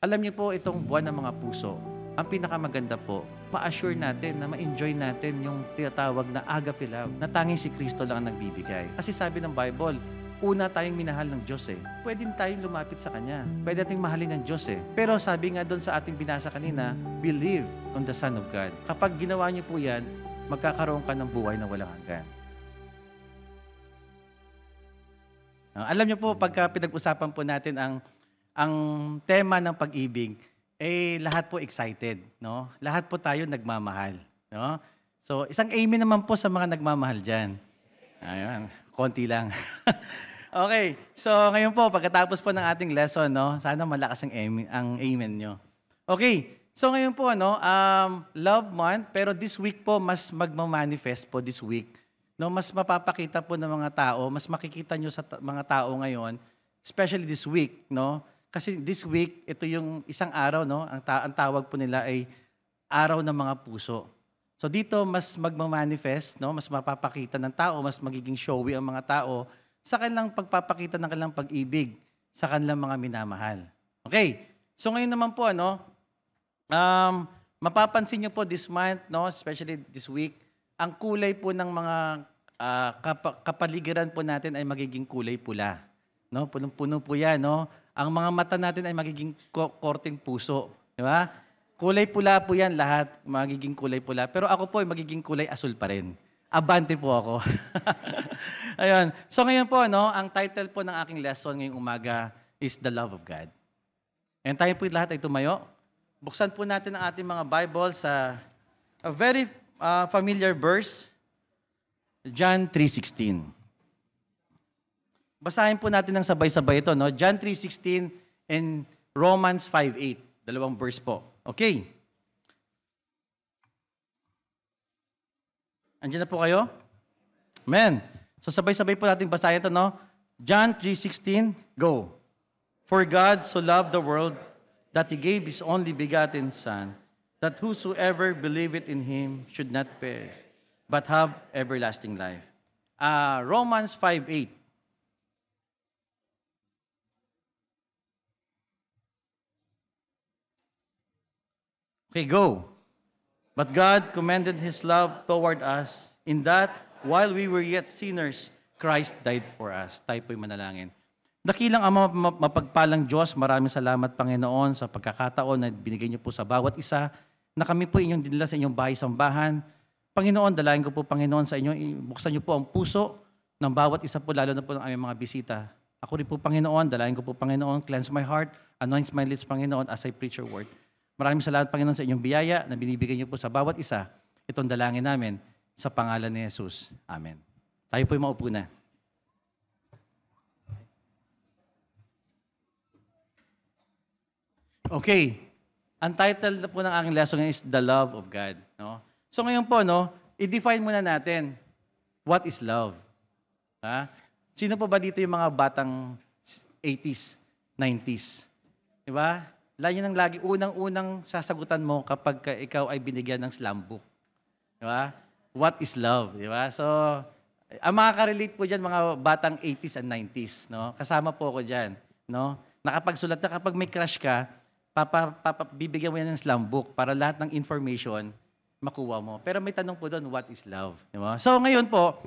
Alam niyo po itong buwan ng mga puso, ang pinakamaganda po, pa assure natin na ma-enjoy natin yung tinatawag na agape love na tanging si Kristo lang ang nagbibigay. Kasi sabi ng Bible, una tayong minahal ng Diyos eh. Pwede tayong lumapit sa Kanya. Pwede nating mahalin ng Diyos eh. Pero sabi nga doon sa ating binasa kanina, believe on the Son of God. Kapag ginawa niyo po yan, magkakaroon ka ng buhay na walang hanggan. Alam niyo po, pagka pinag-usapan po natin ang ang tema ng pag-ibig, eh lahat po excited, no? Lahat po tayo nagmamahal, no? So, isang amen naman po sa mga nagmamahal diyan. Ayun, konti lang. okay, so ngayon po, pagkatapos po ng ating lesson, no, sana malakas ang amen, ang amen nyo. Okay, so ngayon po, ano, um, love month, pero this week po, mas magma-manifest po this week. No, mas mapapakita po ng mga tao, mas makikita nyo sa mga tao ngayon, especially this week, no, kasi this week, ito yung isang araw, no? Ang, ta- ang tawag po nila ay araw ng mga puso. So dito, mas magmamanifest, no? mas mapapakita ng tao, mas magiging showy ang mga tao sa kanilang pagpapakita ng kanilang pag-ibig sa kanilang mga minamahal. Okay, so ngayon naman po, ano, um, mapapansin nyo po this month, no, especially this week, ang kulay po ng mga uh, ah, kap- kapaligiran po natin ay magiging kulay pula. No, punong-puno po 'yan, no. Ang mga mata natin ay magiging korting puso. Di ba? Kulay pula po yan lahat, magiging kulay pula. Pero ako po ay magiging kulay asul pa rin. Abante po ako. Ayun. So ngayon po, no, ang title po ng aking lesson ngayong umaga is The Love of God. And tayo po lahat ay tumayo. Buksan po natin ang ating mga Bible sa a very uh, familiar verse, John 3.16. Basahin po natin ng sabay-sabay ito, no? John 3.16 and Romans 5.8. Dalawang verse po. Okay. Andiyan na po kayo? Amen. So sabay-sabay po natin basahin ito, no? John 3.16, go. For God so loved the world that He gave His only begotten Son, that whosoever believeth in Him should not perish, but have everlasting life. Uh, Romans 5.8. Okay, go. But God commended his love toward us in that while we were yet sinners, Christ died for us. Tayo po'y manalangin. Dakilang Ama, mapagpalang Diyos, maraming salamat Panginoon sa pagkakataon na binigay niyo po sa bawat isa na kami po inyong dinala sa inyong bahay sambahan. Panginoon, dalayan ko po Panginoon sa inyong, buksan niyo po ang puso ng bawat isa po, lalo na po ng aming mga bisita. Ako rin po Panginoon, dalayan ko po Panginoon, cleanse my heart, anoint my lips Panginoon as I preach your word. Maraming salamat, Panginoon, sa inyong biyaya na binibigay niyo po sa bawat isa itong dalangin namin sa pangalan ni Jesus. Amen. Tayo po'y maupo na. Okay. Ang title po ng aking lesson is The Love of God. No? So ngayon po, no, i-define muna natin, what is love? Ha? Sino po ba dito yung mga batang 80s, 90s? Di ba? Layo ang lagi, unang-unang sasagutan mo kapag ka ikaw ay binigyan ng slam book. Di ba? What is love? Di ba? So, ang makaka-relate po dyan, mga batang 80s and 90s, no? Kasama po ako dyan, no? Nakapagsulat na kapag may crush ka, papa, papa, bibigyan mo yan ng slam book para lahat ng information makuha mo. Pero may tanong po doon, what is love? Di ba? So, ngayon po,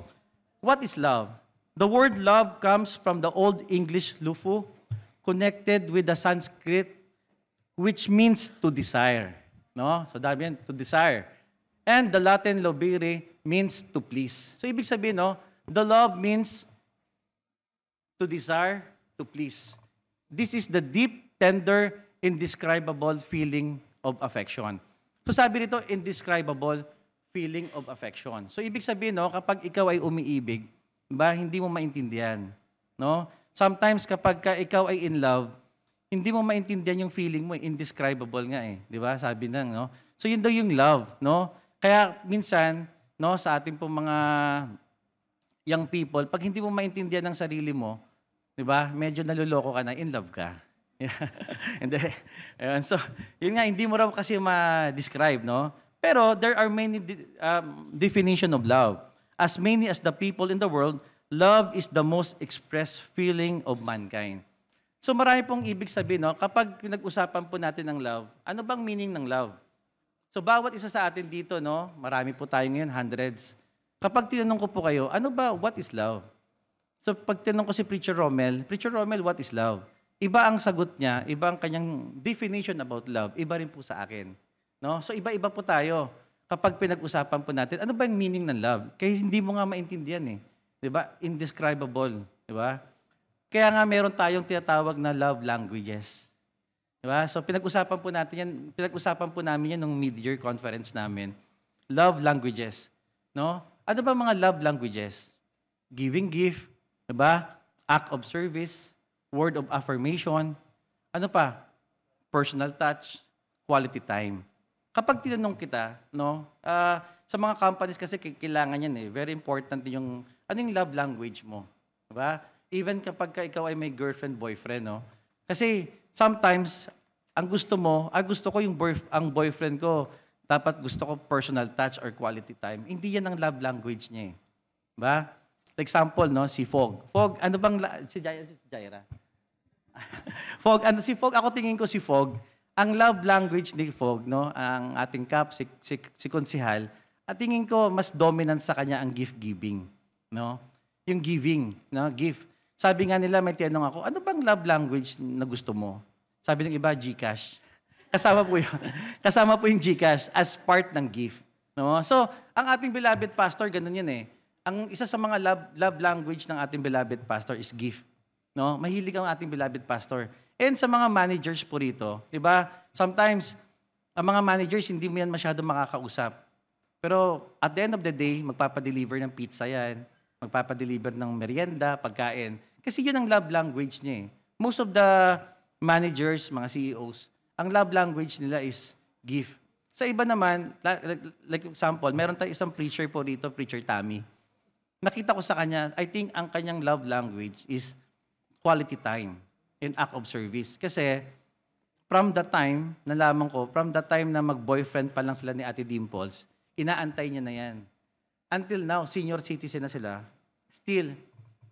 what is love? The word love comes from the Old English lufu, connected with the Sanskrit which means to desire. No? So dami yan, to desire. And the Latin lobire means to please. So ibig sabihin, no, the love means to desire, to please. This is the deep, tender, indescribable feeling of affection. So sabi nito, indescribable feeling of affection. So ibig sabihin, no, kapag ikaw ay umiibig, ba, hindi mo maintindihan. No? Sometimes kapag ka ikaw ay in love, hindi mo maintindihan yung feeling mo, eh, indescribable nga eh, 'di ba? Sabi nang, no? So yun daw yung love, no? Kaya minsan, no, sa ating pong mga young people, pag hindi mo maintindihan ang sarili mo, 'di ba? Medyo naloloko ka na, in love ka. and then, and so, yun nga hindi mo raw kasi ma-describe, no? Pero there are many um, definition of love. As many as the people in the world, love is the most expressed feeling of mankind. So marami pong ibig sabihin, no? kapag pinag-usapan po natin ng love, ano bang meaning ng love? So bawat isa sa atin dito, no? marami po tayo ngayon, hundreds. Kapag tinanong ko po kayo, ano ba, what is love? So pag tinanong ko si Preacher Romel, Preacher Romel, what is love? Iba ang sagot niya, iba ang kanyang definition about love, iba rin po sa akin. No? So iba-iba po tayo kapag pinag-usapan po natin, ano ba yung meaning ng love? Kaya hindi mo nga maintindihan eh. 'Di ba? Indescribable, 'di ba? Kaya nga meron tayong tinatawag na love languages. Diba? So pinag-usapan po natin yan, pinag-usapan po namin yan nung mid-year conference namin. Love languages. No? Ano ba mga love languages? Giving gift, diba? act of service, word of affirmation, ano pa? Personal touch, quality time. Kapag tinanong kita, no, uh, sa mga companies kasi kailangan yan eh. Very important yung, ano yung love language mo? Diba? even kapag ka ikaw ay may girlfriend, boyfriend, no? Kasi sometimes, ang gusto mo, ah, gusto ko yung boyf- ang boyfriend ko, dapat gusto ko personal touch or quality time. Hindi yan ang love language niya eh. Ba? Like example, no, si Fog. Fog, ano bang, la- si Jaira? Si Jaira. Fog, ano, si Fog, ako tingin ko si Fog, ang love language ni Fog, no, ang ating cap, si, si, si Konsihal, at tingin ko, mas dominant sa kanya ang gift giving. No? Yung giving, no? gift. Sabi nga nila, may tinanong ako, ano bang love language na gusto mo? Sabi ng iba, Gcash. Kasama po yun. Kasama po yung Gcash as part ng gift. No? So, ang ating beloved pastor, ganun yun eh. Ang isa sa mga love, love language ng ating beloved pastor is gift. No? Mahilig ang ating beloved pastor. And sa mga managers po rito, di ba? Sometimes, ang mga managers, hindi mo yan masyado makakausap. Pero at the end of the day, magpapadeliver ng pizza yan magpapadeliver ng merienda, pagkain. Kasi yun ang love language niya eh. Most of the managers, mga CEOs, ang love language nila is gift. Sa iba naman, like, example, meron tayong isang preacher po dito, Preacher Tammy. Nakita ko sa kanya, I think ang kanyang love language is quality time and act of service. Kasi from the time, nalaman ko, from the time na mag-boyfriend pa lang sila ni Ate Dimples, inaantay niya na yan. Until now, senior citizen na sila, Still,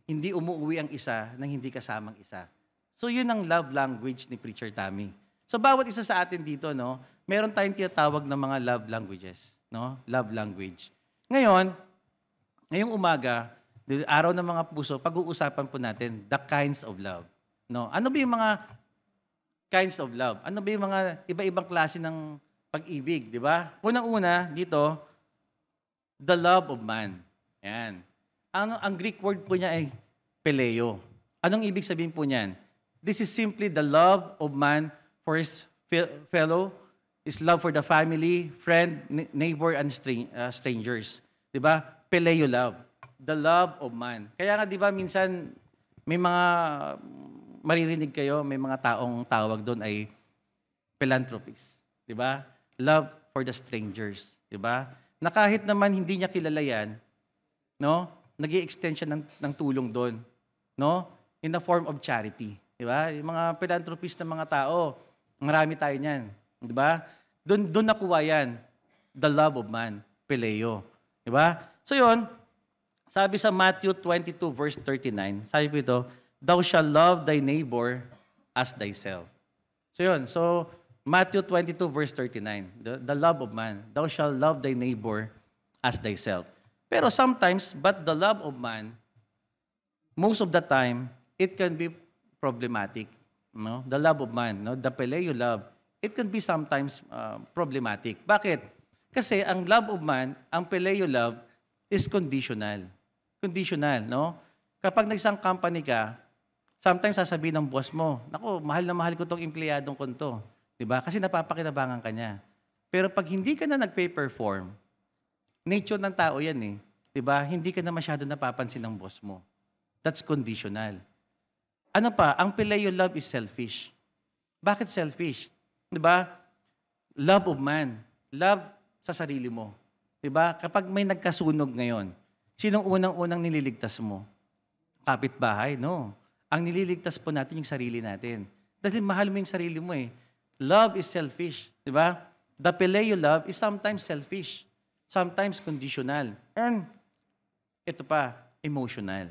hindi umuwi ang isa nang hindi kasamang isa. So yun ang love language ni Preacher Tammy. So bawat isa sa atin dito, no, meron tayong tinatawag na mga love languages, no? Love language. Ngayon, ngayong umaga, araw ng mga puso, pag-uusapan po natin the kinds of love. No? Ano ba yung mga kinds of love? Ano ba yung mga iba-ibang klase ng pag-ibig, di ba? Unang-una dito, the love of man. Yan. Ano, ang Greek word po niya ay peleo. Anong ibig sabihin po niyan? This is simply the love of man for his fellow, his love for the family, friend, neighbor, and uh, strangers. Di ba? Peleo love. The love of man. Kaya nga, di ba, minsan may mga maririnig kayo, may mga taong tawag doon ay philanthropist. Di ba? Love for the strangers. Di ba? Na kahit naman hindi niya kilala yan, no? nag extend siya ng, ng tulong doon. No? In the form of charity. Di ba? Yung mga philanthropist na mga tao, marami tayo niyan. Di ba? Doon, doon nakuha yan. The love of man. Peleo. Di ba? So yun, sabi sa Matthew 22 verse 39, sabi po ito, Thou shall love thy neighbor as thyself. So yun, so Matthew 22 verse 39, the, the love of man. Thou shall love thy neighbor as thyself. Pero sometimes, but the love of man, most of the time, it can be problematic. No? The love of man, no? the Peleo love, it can be sometimes uh, problematic. Bakit? Kasi ang love of man, ang Peleo love, is conditional. Conditional, no? Kapag nagsang company ka, sometimes sasabihin ng boss mo, Nako, mahal na mahal ko tong empleyadong ko to. Diba? Kasi napapakinabangan ka niya. Pero pag hindi ka na nagpe-perform, nature ng tao yan eh. ba? Diba? Hindi ka na masyado napapansin ng boss mo. That's conditional. Ano pa? Ang Pileo love is selfish. Bakit selfish? ba? Diba? Love of man. Love sa sarili mo. ba? Diba? Kapag may nagkasunog ngayon, sinong unang-unang nililigtas mo? Kapitbahay, no? Ang nililigtas po natin yung sarili natin. Dahil mahal mo yung sarili mo eh. Love is selfish. Di ba? The Peleo love is sometimes selfish sometimes conditional, and ito pa, emotional.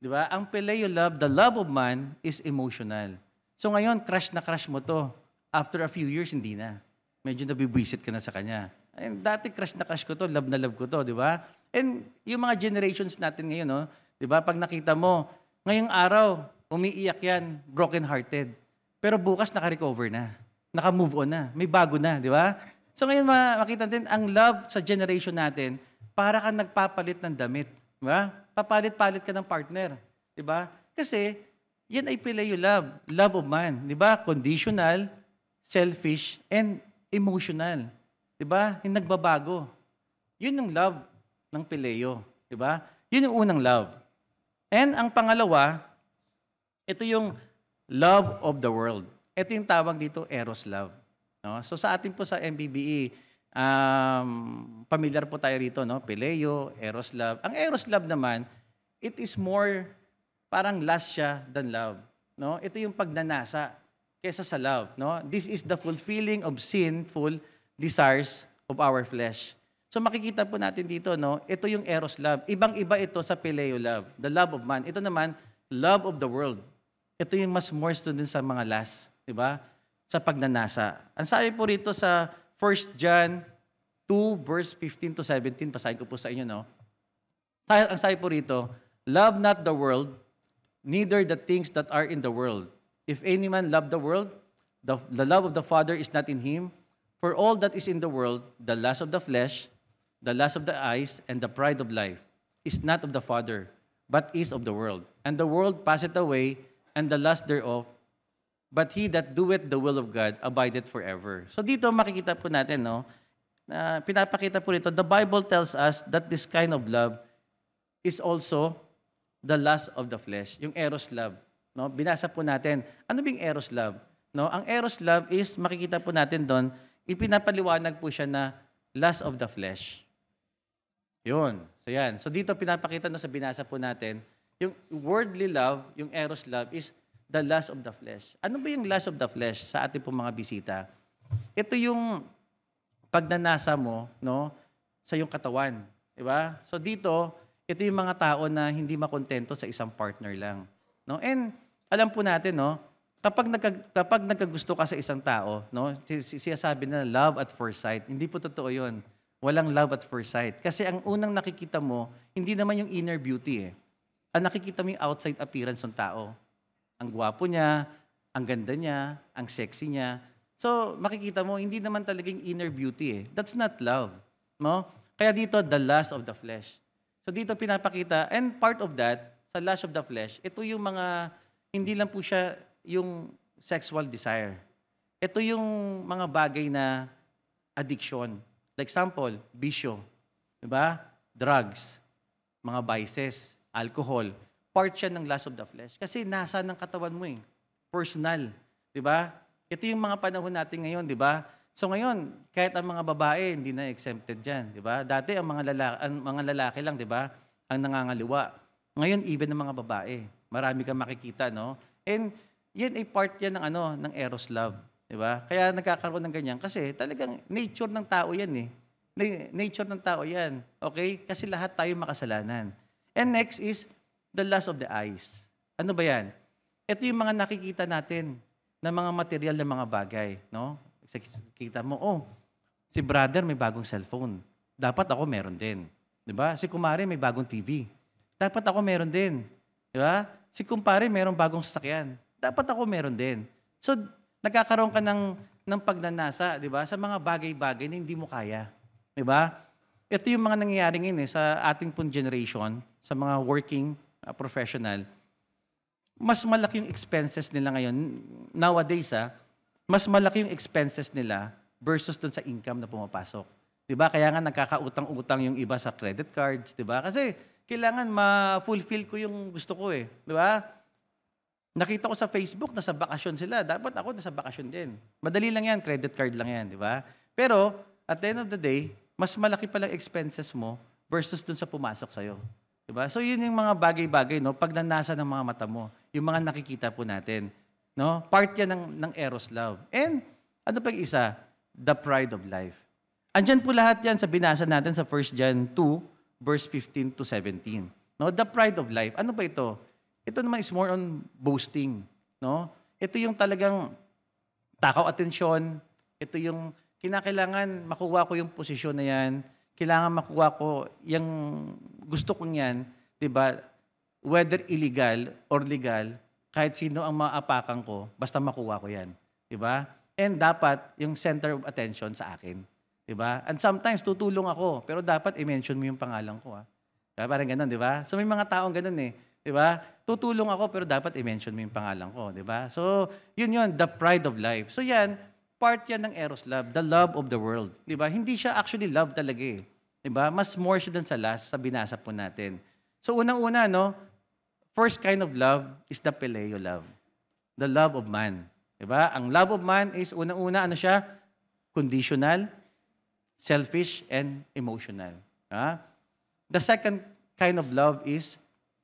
Di ba? Ang you love, the love of man, is emotional. So ngayon, crush na crush mo to. After a few years, hindi na. Medyo nabibwisit ka na sa kanya. And dati crush na crush ko to, love na love ko to, di ba? And yung mga generations natin ngayon, no? di ba? Pag nakita mo, ngayong araw, umiiyak yan, broken-hearted. Pero bukas naka-recover na. Naka-move on na. May bago na, di ba? So ngayon makita natin, ang love sa generation natin, para kang nagpapalit ng damit. Diba? Papalit-palit ka ng partner. Diba? Kasi, yan ay you love. Love of man. Diba? Conditional, selfish, and emotional. Diba? Yung nagbabago. Yun yung love ng Pileo. Diba? Yun yung unang love. And ang pangalawa, ito yung love of the world. Ito yung tawag dito, Eros love. No? So sa atin po sa MBBE, um, familiar po tayo rito, no? Eros Love. Ang Eros Love naman, it is more parang last siya than love. No? Ito yung pagnanasa kesa sa love. No? This is the fulfilling of sinful desires of our flesh. So makikita po natin dito, no? ito yung eros love. Ibang-iba ito sa peleo love, the love of man. Ito naman, love of the world. Ito yung mas more to dun sa mga last. Diba? sa pagnanasa. Ang sabi po rito sa 1 John 2 verse 15 to 17, pasahin ko po sa inyo, no? Tayo, Ang sabi po rito, Love not the world, neither the things that are in the world. If any man love the world, the, the love of the Father is not in him. For all that is in the world, the lust of the flesh, the lust of the eyes, and the pride of life, is not of the Father, but is of the world. And the world passeth away, and the lust thereof, but he that doeth the will of God abideth forever. So dito makikita po natin, no, na pinapakita po nito, the Bible tells us that this kind of love is also the lust of the flesh, yung eros love. No? Binasa po natin. Ano bing eros love? No? Ang eros love is, makikita po natin doon, ipinapaliwanag po siya na lust of the flesh. Yun. So yan. So dito pinapakita na sa binasa po natin, yung worldly love, yung eros love is the lust of the flesh. Ano ba yung lust of the flesh sa ating pong mga bisita? Ito yung pagnanasa mo no, sa yung katawan. di ba? So dito, ito yung mga tao na hindi makontento sa isang partner lang. No? And alam po natin, no, kapag, nagka, kapag nagkagusto ka sa isang tao, no, siya sabi na love at foresight. Hindi po totoo 'yon. Walang love at foresight. Kasi ang unang nakikita mo, hindi naman yung inner beauty eh. Ang nakikita mo yung outside appearance ng tao. Ang gwapo niya, ang ganda niya, ang sexy niya. So, makikita mo, hindi naman talagang inner beauty eh. That's not love. No? Kaya dito, the lust of the flesh. So dito pinapakita, and part of that, sa lust of the flesh, ito yung mga, hindi lang po siya yung sexual desire. Ito yung mga bagay na addiction. Like example, bisyo. Diba? Drugs. Mga vices. Alcohol part siya ng lust of the flesh. Kasi nasa ng katawan mo eh. Personal. Di ba? Ito yung mga panahon natin ngayon, di ba? So ngayon, kahit ang mga babae, hindi na exempted dyan. Di ba? Dati ang mga lalaki, ang mga lalaki lang, di ba? Ang nangangaliwa. Ngayon, even ng mga babae. Marami kang makikita, no? And yan ay part yan ng ano, ng Eros love. Di ba? Kaya nagkakaroon ng ganyan. Kasi talagang nature ng tao yan eh. Nature ng tao yan. Okay? Kasi lahat tayo makasalanan. And next is, the lust of the eyes. Ano ba yan? Ito yung mga nakikita natin na mga material na mga bagay. No? Kita mo, oh, si brother may bagong cellphone. Dapat ako meron din. Di ba? Si kumare may bagong TV. Dapat ako meron din. Di ba? Si kumpare meron bagong sasakyan. Dapat ako meron din. So, nagkakaroon ka ng, ng pagnanasa, di ba? Sa mga bagay-bagay na hindi mo kaya. Di ba? Ito yung mga nangyayari ngayon eh, sa ating pong generation, sa mga working uh, professional, mas malaki yung expenses nila ngayon. Nowadays, ah, mas malaki yung expenses nila versus dun sa income na pumapasok. 'Di ba? Kaya nga nagkakautang-utang yung iba sa credit cards, 'di ba? Kasi kailangan ma-fulfill ko yung gusto ko eh, 'di ba? Nakita ko sa Facebook na sa bakasyon sila. Dapat ako nasa bakasyon din. Madali lang 'yan, credit card lang 'yan, 'di ba? Pero at the end of the day, mas malaki pa lang expenses mo versus dun sa pumasok sa'yo. Diba? So yun yung mga bagay-bagay, no? Pag nanasa ng mga mata mo, yung mga nakikita po natin. No? Part yan ng, ng Eros Love. And ano pag isa? The pride of life. Andiyan po lahat yan sa binasa natin sa 1 John 2, verse 15 to 17. No? The pride of life. Ano ba ito? Ito naman is more on boasting. No? Ito yung talagang takaw atensyon. Ito yung kinakailangan makuha ko yung posisyon na yan kailangan makuha ko yung gusto ko niyan, 'di ba? Whether illegal or legal, kahit sino ang maapakan ko, basta makuha ko 'yan, 'di ba? And dapat yung center of attention sa akin, 'di ba? And sometimes tutulong ako, pero dapat i-mention mo yung pangalan ko, ah. Diba? Parang ganun, 'di ba? So may mga taong ganun eh, 'di ba? Tutulong ako pero dapat i-mention mo yung pangalan ko, 'di ba? So, yun yun, the pride of life. So 'yan, part yan ng Eros love, the love of the world. Di ba? Hindi siya actually love talaga eh. Di ba? Mas more siya dun sa last, sa binasa po natin. So unang-una, no, first kind of love is the Peleo love. The love of man. Di ba? Ang love of man is unang-una, ano siya? Conditional, selfish, and emotional. Ha? The second kind of love is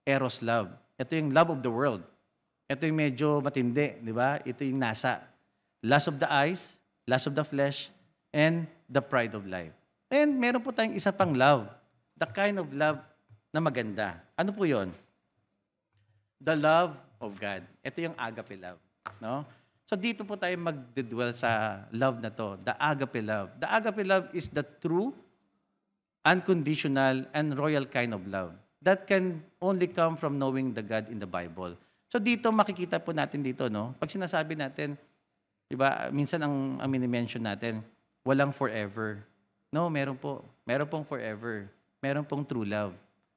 Eros love. Ito yung love of the world. Ito yung medyo matindi, di ba? Ito yung nasa lust of the eyes, lust of the flesh, and the pride of life. And meron po tayong isa pang love, the kind of love na maganda. Ano po yon? The love of God. Ito yung agape love. No? So dito po tayo magdedwell sa love na to, the agape love. The agape love is the true, unconditional, and royal kind of love that can only come from knowing the God in the Bible. So dito makikita po natin dito, no? Pag sinasabi natin, Diba? Minsan ang, ang mini-mention natin, walang forever. No, meron po. Meron pong forever. Meron pong true love.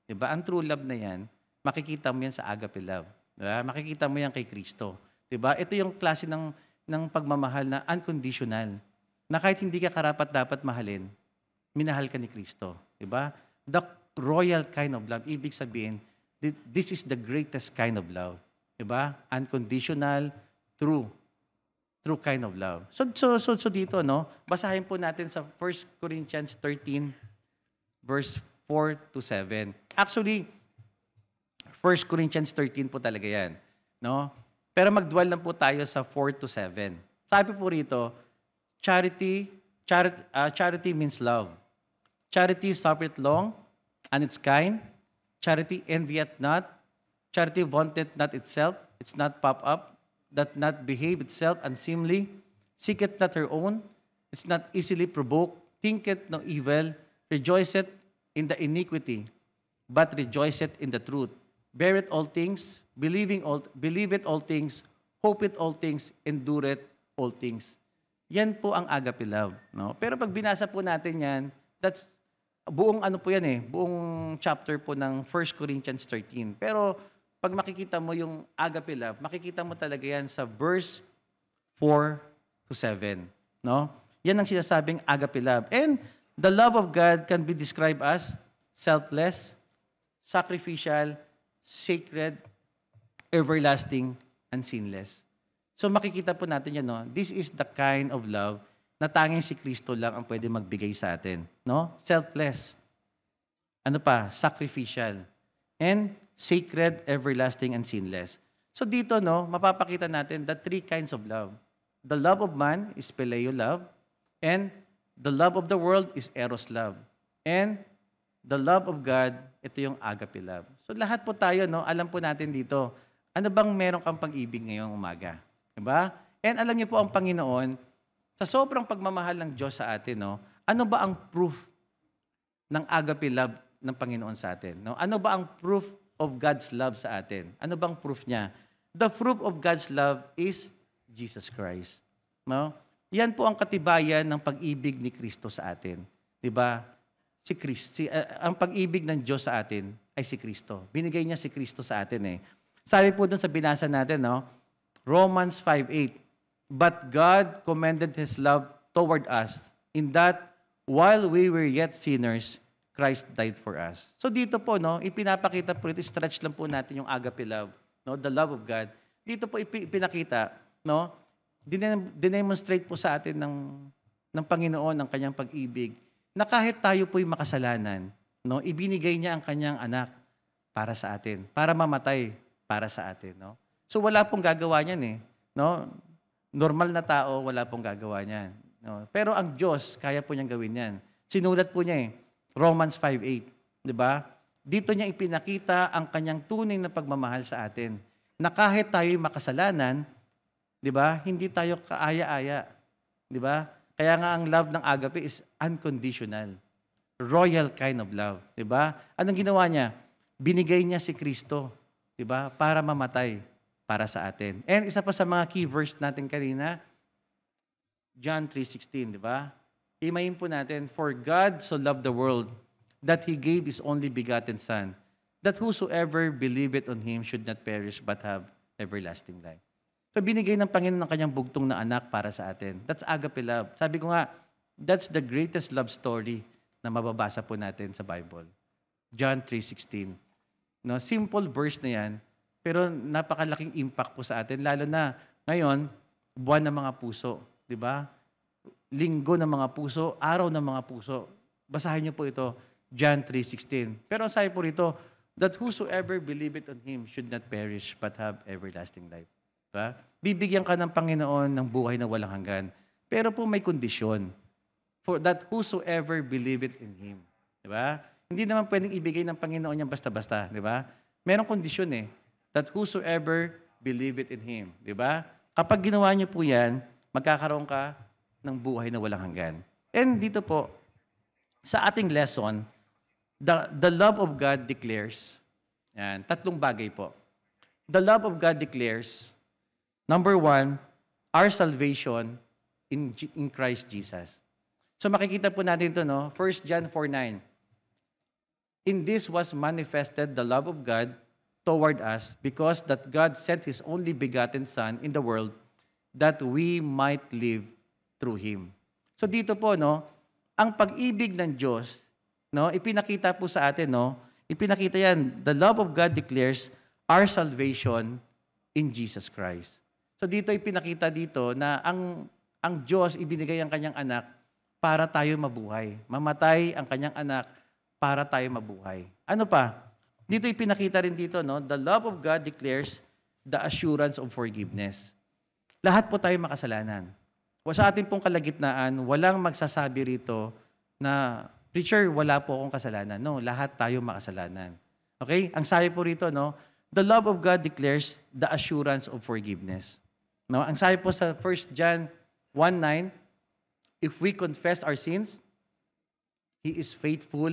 'Di ba? Ang true love na 'yan, makikita mo 'yan sa agape love. Diba? Makikita mo 'yan kay Kristo. 'Di ba? Ito yung klase ng ng pagmamahal na unconditional. Na kahit hindi ka karapat dapat mahalin, minahal ka ni Kristo. 'Di ba? The royal kind of love. Ibig sabihin, this is the greatest kind of love. 'Di ba? Unconditional, true, true kind of love. So, so, so, so dito, no? Basahin po natin sa 1 Corinthians 13, verse 4 to 7. Actually, 1 Corinthians 13 po talaga yan. No? Pero magdwell lang po tayo sa 4 to 7. Sabi po rito, charity, charity, uh, ah, charity means love. Charity suffereth long and its kind. Charity envieth not. Charity vaunteth not itself. It's not pop up doth not behave itself unseemly, seeketh not her own, is not easily provoked, thinketh no evil, rejoiceth in the iniquity, but rejoiceth in the truth, beareth all things, believing all, believeth all things, hopeth all things, endureth all things. Yan po ang agape love. No? Pero pag binasa po natin yan, that's buong ano po yan eh, buong chapter po ng 1 Corinthians 13. Pero pag makikita mo yung agape love, makikita mo talaga yan sa verse 4 to 7. No? Yan ang sinasabing agape love. And the love of God can be described as selfless, sacrificial, sacred, everlasting, and sinless. So makikita po natin yan, no? This is the kind of love na tanging si Kristo lang ang pwede magbigay sa atin. No? Selfless. Ano pa? Sacrificial. And sacred, everlasting, and sinless. So dito, no, mapapakita natin the three kinds of love. The love of man is Peleo love, and the love of the world is Eros love, and the love of God, ito yung agape love. So lahat po tayo, no, alam po natin dito, ano bang meron kang pag-ibig ngayong umaga? Diba? And alam niyo po ang Panginoon, sa sobrang pagmamahal ng Diyos sa atin, no, ano ba ang proof ng agape love ng Panginoon sa atin? No? Ano ba ang proof of God's love sa atin. Ano bang proof niya? The proof of God's love is Jesus Christ. No? Yan po ang katibayan ng pag-ibig ni Kristo sa atin. 'Di ba? Si Christ, si, uh, ang pag-ibig ng Diyos sa atin ay si Kristo. Binigay niya si Kristo sa atin eh. Sabi po doon sa binasa natin, no? Romans 5:8. But God commended his love toward us in that while we were yet sinners, Christ died for us. So dito po, no, ipinapakita po ito, stretch lang po natin yung agape love, no, the love of God. Dito po ipinakita, no, dinedemonstrate po sa atin ng, ng Panginoon ang kanyang pag-ibig na kahit tayo po'y makasalanan, no, ibinigay niya ang kanyang anak para sa atin, para mamatay para sa atin. No? So wala pong gagawa niyan eh. No? Normal na tao, wala pong gagawa niyan. No? Pero ang Diyos, kaya po niyang gawin yan. Sinulat po niya eh, Romans 5.8, di ba? Dito niya ipinakita ang kanyang tunay na pagmamahal sa atin. Na kahit tayo'y makasalanan, di ba? Hindi tayo kaaya-aya. Di ba? Kaya nga ang love ng agape is unconditional. Royal kind of love, di ba? Anong ginawa niya? Binigay niya si Kristo, di ba? Para mamatay para sa atin. And isa pa sa mga key verse natin kanina, John 3.16, di ba? imayin po natin, For God so loved the world that He gave His only begotten Son, that whosoever believeth on Him should not perish but have everlasting life. So binigay ng Panginoon ng kanyang bugtong na anak para sa atin. That's agape love. Sabi ko nga, that's the greatest love story na mababasa po natin sa Bible. John 3.16. No, simple verse na yan, pero napakalaking impact po sa atin, lalo na ngayon, buwan ng mga puso. Di ba? linggo ng mga puso, araw ng mga puso. Basahin niyo po ito, John 3.16. Pero ang sabi po rito, that whosoever believeth on Him should not perish but have everlasting life. Diba? Bibigyan ka ng Panginoon ng buhay na walang hanggan. Pero po may kondisyon. For that whosoever believeth in Him. Diba? Hindi naman pwedeng ibigay ng Panginoon yan basta-basta. Diba? Merong kondisyon eh. That whosoever believeth in Him. Diba? Kapag ginawa niyo po yan, magkakaroon ka ng buhay na walang hanggan. And dito po, sa ating lesson, the, the love of God declares, yan, tatlong bagay po. The love of God declares, number one, our salvation in, in Christ Jesus. So makikita po natin ito, no? 1 John 4.9 In this was manifested the love of God toward us because that God sent His only begotten Son in the world that we might live through Him. So dito po, no, ang pag-ibig ng Diyos, no, ipinakita po sa atin, no, ipinakita yan, the love of God declares our salvation in Jesus Christ. So dito ipinakita dito na ang, ang Diyos ibinigay ang kanyang anak para tayo mabuhay. Mamatay ang kanyang anak para tayo mabuhay. Ano pa? Dito ipinakita rin dito, no? The love of God declares the assurance of forgiveness. Lahat po tayo makasalanan sa ating pong kalagitnaan, walang magsasabi rito na, Preacher, wala po akong kasalanan. No, lahat tayo makasalanan. Okay? Ang sabi po rito, no, the love of God declares the assurance of forgiveness. No, ang sabi po sa 1 John 1.9, if we confess our sins, He is faithful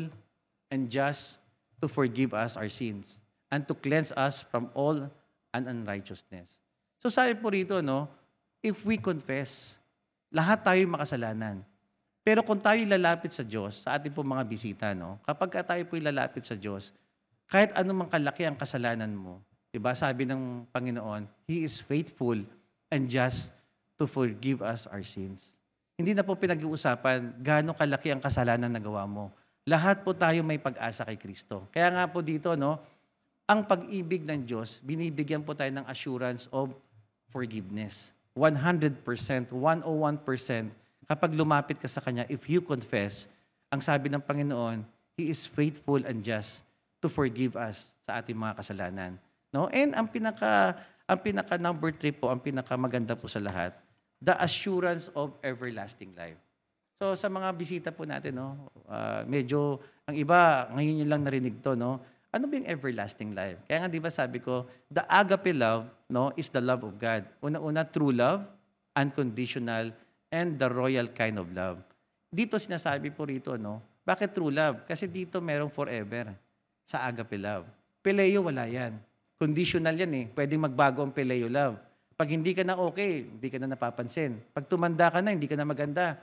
and just to forgive us our sins and to cleanse us from all an unrighteousness. So sabi po rito, no, if we confess, lahat tayo makasalanan. Pero kung tayo lalapit sa Diyos, sa ating pong mga bisita, no? kapag tayo po lalapit sa Diyos, kahit anumang kalaki ang kasalanan mo, diba? sabi ng Panginoon, He is faithful and just to forgive us our sins. Hindi na po pinag-uusapan gaano kalaki ang kasalanan na gawa mo. Lahat po tayo may pag-asa kay Kristo. Kaya nga po dito, no, ang pag-ibig ng Diyos, binibigyan po tayo ng assurance of forgiveness. 100%, 101%, kapag lumapit ka sa Kanya, if you confess, ang sabi ng Panginoon, He is faithful and just to forgive us sa ating mga kasalanan. No? And ang pinaka, ang pinaka number three po, ang pinaka maganda po sa lahat, the assurance of everlasting life. So sa mga bisita po natin, no, uh, medyo ang iba ngayon yun lang narinig to, no. Ano ba yung everlasting life? Kaya nga 'di ba sabi ko, the agape love no, is the love of God. Una-una, true love, unconditional, and the royal kind of love. Dito sinasabi po rito, no, bakit true love? Kasi dito merong forever sa agape love. Peleo, wala yan. Conditional yan eh. Pwedeng magbago ang peleo love. Pag hindi ka na okay, hindi ka na napapansin. Pag tumanda ka na, hindi ka na maganda.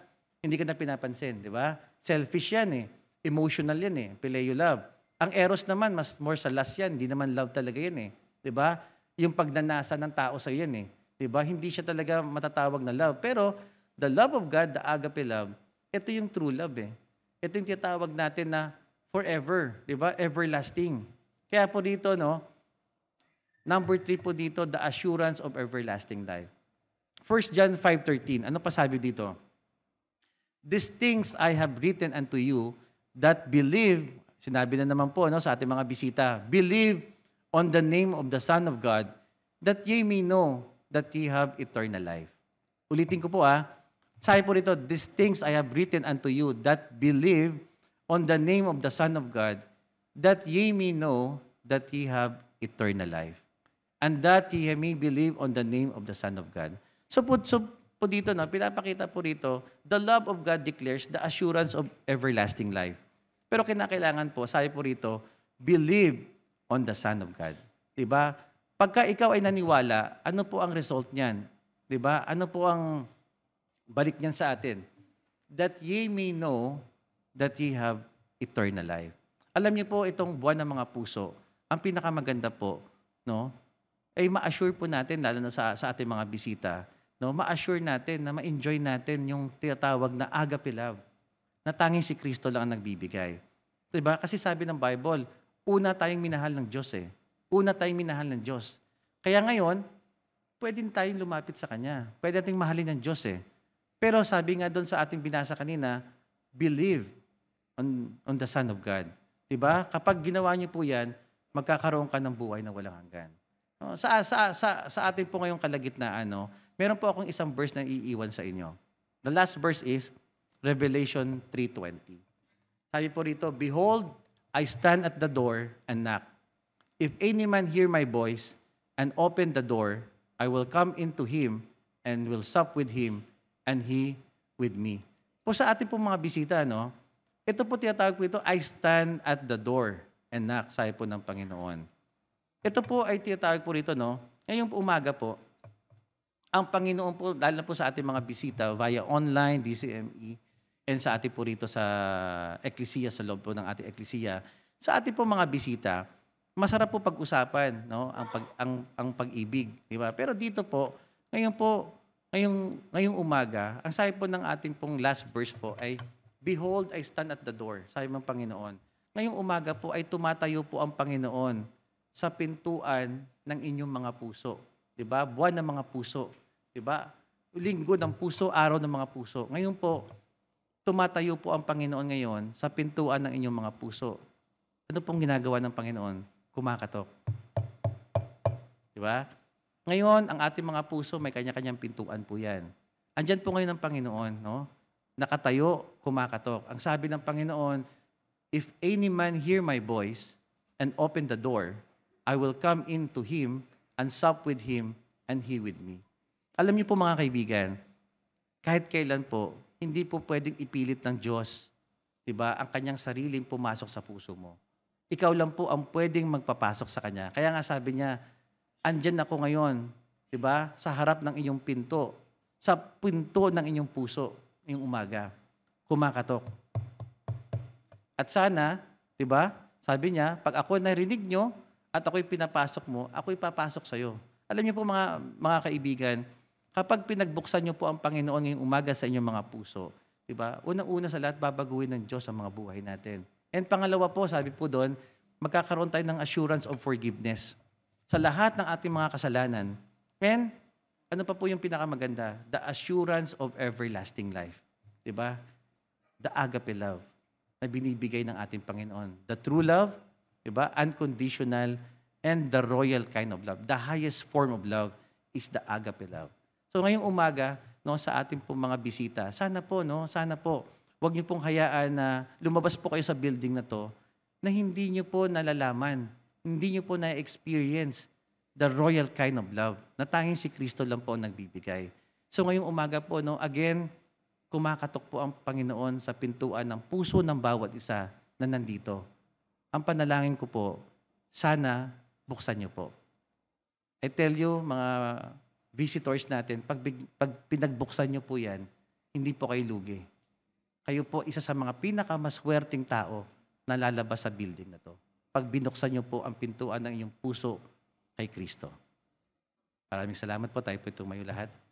Hindi ka na pinapansin, di ba? Selfish yan eh. Emotional yan eh. Peleo love. Ang eros naman, mas more sa last yan. Hindi naman love talaga yan eh. Di ba? yung pagnanasa ng tao sa yan eh. Diba? Hindi siya talaga matatawag na love. Pero the love of God, the agape love, ito yung true love eh. Ito yung tinatawag natin na forever, di ba? Everlasting. Kaya po dito, no, number three po dito, the assurance of everlasting life. 1 John 5.13, ano pa sabi dito? These things I have written unto you that believe, sinabi na naman po no, sa ating mga bisita, believe on the name of the Son of God, that ye may know that ye have eternal life. Ulitin ko po ah, sabi po rito, these things I have written unto you that believe on the name of the Son of God, that ye may know that ye have eternal life. And that ye may believe on the name of the Son of God. So po, so po dito, no, pinapakita po rito, the love of God declares the assurance of everlasting life. Pero kinakailangan po, sabi po rito, believe on the Son of God. 'Di ba? Pagka ikaw ay naniwala, ano po ang result niyan? 'Di ba? Ano po ang balik niyan sa atin? That ye may know that ye have eternal life. Alam niyo po itong buwan ng mga puso, ang pinakamaganda po, no? Ay ma-assure po natin lalo na sa sa ating mga bisita, no? Ma-assure natin na ma-enjoy natin yung tinatawag na agape love na tanging si Kristo lang ang nagbibigay. 'Di ba? Kasi sabi ng Bible, una tayong minahal ng Diyos eh. Una tayong minahal ng Diyos. Kaya ngayon, pwede tayong lumapit sa Kanya. Pwede nating mahalin ng Diyos eh. Pero sabi nga doon sa ating binasa kanina, believe on, on the Son of God. Diba? Kapag ginawa niyo po yan, magkakaroon ka ng buhay na walang hanggan. No? Sa, sa, sa, sa atin po ngayong kalagitnaan, no? meron po akong isang verse na iiwan sa inyo. The last verse is Revelation 3.20. Sabi po rito, Behold, I stand at the door and knock. If any man hear my voice and open the door, I will come into him and will sup with him and he with me. Po sa ating po mga bisita, no? Ito po tinatawag po ito, I stand at the door and knock, sayo po ng Panginoon. Ito po ay tinatawag po rito, no? Ngayong umaga po, ang Panginoon po, dahil na po sa ating mga bisita via online, DCME, and sa ating po rito sa eklesiya, sa loob po ng ating eklesiya, sa ating po mga bisita, masarap po pag-usapan no ang pag ang, ang pag-ibig, di ba? Pero dito po, ngayon po, ngayong ngayong umaga, ang sabi po ng ating pong last verse po ay Behold, I stand at the door. Sabi ng Panginoon. Ngayong umaga po ay tumatayo po ang Panginoon sa pintuan ng inyong mga puso. 'Di ba? Buwan ng mga puso. 'Di ba? Linggo ng puso, araw ng mga puso. Ngayon po, tumatayo po ang Panginoon ngayon sa pintuan ng inyong mga puso. Ano pong ginagawa ng Panginoon? Kumakatok. Di ba? Ngayon, ang ating mga puso, may kanya-kanyang pintuan po yan. Andyan po ngayon ang Panginoon, no? Nakatayo, kumakatok. Ang sabi ng Panginoon, If any man hear my voice and open the door, I will come in to him and sup with him and he with me. Alam niyo po mga kaibigan, kahit kailan po, hindi po pwedeng ipilit ng Diyos, 'di ba? Ang kanyang sariling pumasok sa puso mo. Ikaw lang po ang pwedeng magpapasok sa kanya. Kaya nga sabi niya, andyan ako ngayon, 'di ba? Sa harap ng inyong pinto, sa pinto ng inyong puso, ngayong umaga. Kumakatok. At sana, 'di ba? Sabi niya, pag ako narinig nyo at ako'y pinapasok mo, ako'y papasok sa iyo. Alam niyo po mga, mga kaibigan, Kapag pinagbuksan niyo po ang Panginoon ngayong umaga sa inyong mga puso, di ba? Unang-una sa lahat, babaguhin ng Diyos ang mga buhay natin. And pangalawa po, sabi po doon, magkakaroon tayo ng assurance of forgiveness sa lahat ng ating mga kasalanan. And ano pa po yung pinakamaganda? The assurance of everlasting life. Di ba? The agape love na binibigay ng ating Panginoon. The true love, di ba? Unconditional and the royal kind of love. The highest form of love is the agape love. So ngayong umaga, no, sa ating pong mga bisita, sana po, no, sana po, huwag niyo pong hayaan na lumabas po kayo sa building na to na hindi niyo po nalalaman, hindi niyo po na-experience the royal kind of love na tanging si Kristo lang po ang nagbibigay. So ngayong umaga po, no, again, kumakatok po ang Panginoon sa pintuan ng puso ng bawat isa na nandito. Ang panalangin ko po, sana buksan niyo po. I tell you, mga visitors natin, pag, pag pinagbuksan nyo po yan, hindi po kayo lugi. Kayo po isa sa mga pinakamaswerteng tao na lalabas sa building na to. Pag binuksan nyo po ang pintuan ng inyong puso kay Kristo. Maraming salamat po tayo po itong mayo lahat.